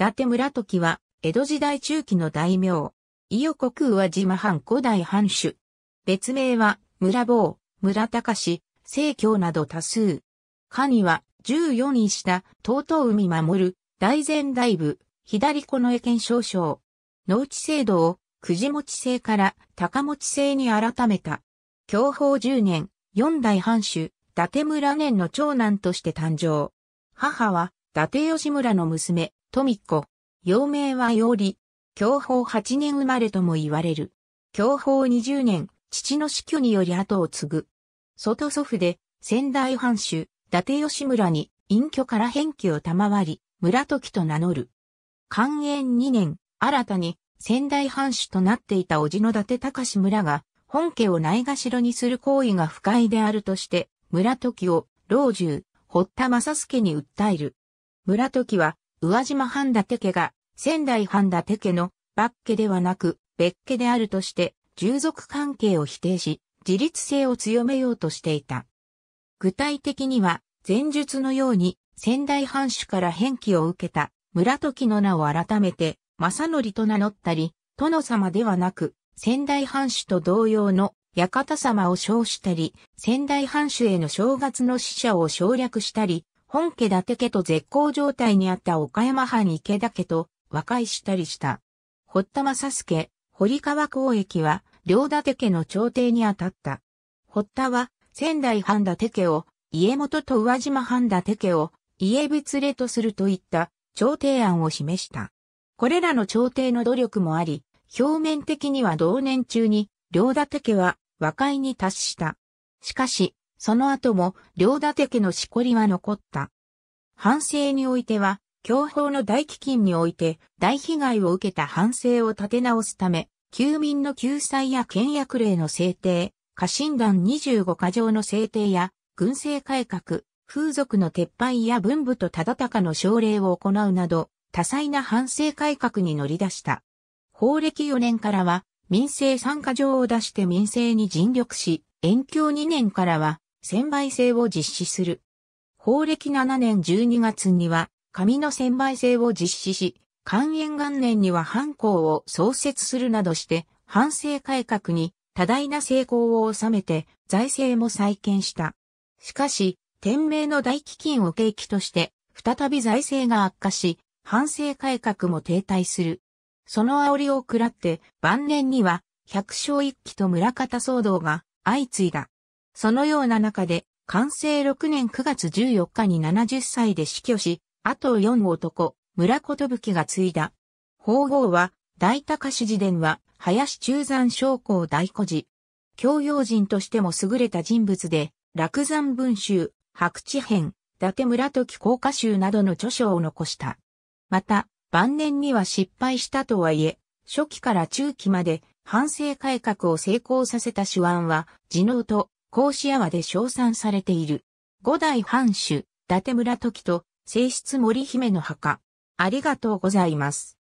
伊達村時は、江戸時代中期の大名。伊予国宇和島藩古代藩主。別名は、村坊、村隆史、聖教など多数。神は、14位下、東東海守る、大前大部、左子の江県少将。農地制度を、くじ持ち制から高持ち制に改めた。享保10年、四代藩主、伊達村年の長男として誕生。母は、伊達吉村の娘、富子。幼名はより、享保8年生まれとも言われる。享保20年、父の死去により後を継ぐ。外祖父で、仙台藩主、伊達吉村に、隠居から返帰を賜り、村時と名乗る。寛延2年、新たに、仙台藩主となっていた叔父の伊達隆村が、本家をないがしろにする行為が不快であるとして、村時を、老中、堀田正助に訴える。村時は、宇和島半立家が、仙台半立家の、バッケではなく、別家であるとして、従属関係を否定し、自立性を強めようとしていた。具体的には、前述のように、仙台藩主から返記を受けた、村時の名を改めて、正則と名乗ったり、殿様ではなく、仙台藩主と同様の、館様を称したり、仙台藩主への正月の使者を省略したり、本家伊達家と絶好状態にあった岡山藩池田家と和解したりした。堀田正助、堀川公益は、両伊達家の朝廷にあたった。堀田は、仙台藩伊達家を、家元と宇和島藩伊達家を、家別れとするといった朝廷案を示した。これらの朝廷の努力もあり、表面的には同年中に、両伊達家は和解に達した。しかし、その後も、両立家のしこりは残った。反省においては、教法の大基金において、大被害を受けた反省を立て直すため、休民の救済や倹約令の制定、家臣団25箇条の制定や、軍政改革、風俗の撤廃や文部と忠敬の奨励を行うなど、多彩な反省改革に乗り出した。法暦4年からは、民政参加条を出して民政に尽力し、延教2年からは、専売制を実施する。法暦7年12月には、紙の専売制を実施し、関延元年には藩校を創設するなどして、反政改革に多大な成功を収めて、財政も再建した。しかし、天明の大飢饉を契機として、再び財政が悪化し、反政改革も停滞する。その煽りを食らって、晩年には、百姓一揆と村方騒動が相次いだ。そのような中で、完成6年9月14日に70歳で死去し、後を4男、村きが継いだ。法号は、大高氏自伝は、林中山将校大古寺。教養人としても優れた人物で、落山文集、白地編、伊達村時効果集などの著書を残した。また、晩年には失敗したとはいえ、初期から中期まで反省改革を成功させた手腕は、地能と甲子屋で称賛されている。五代藩主、伊達村時と、正室森姫の墓。ありがとうございます。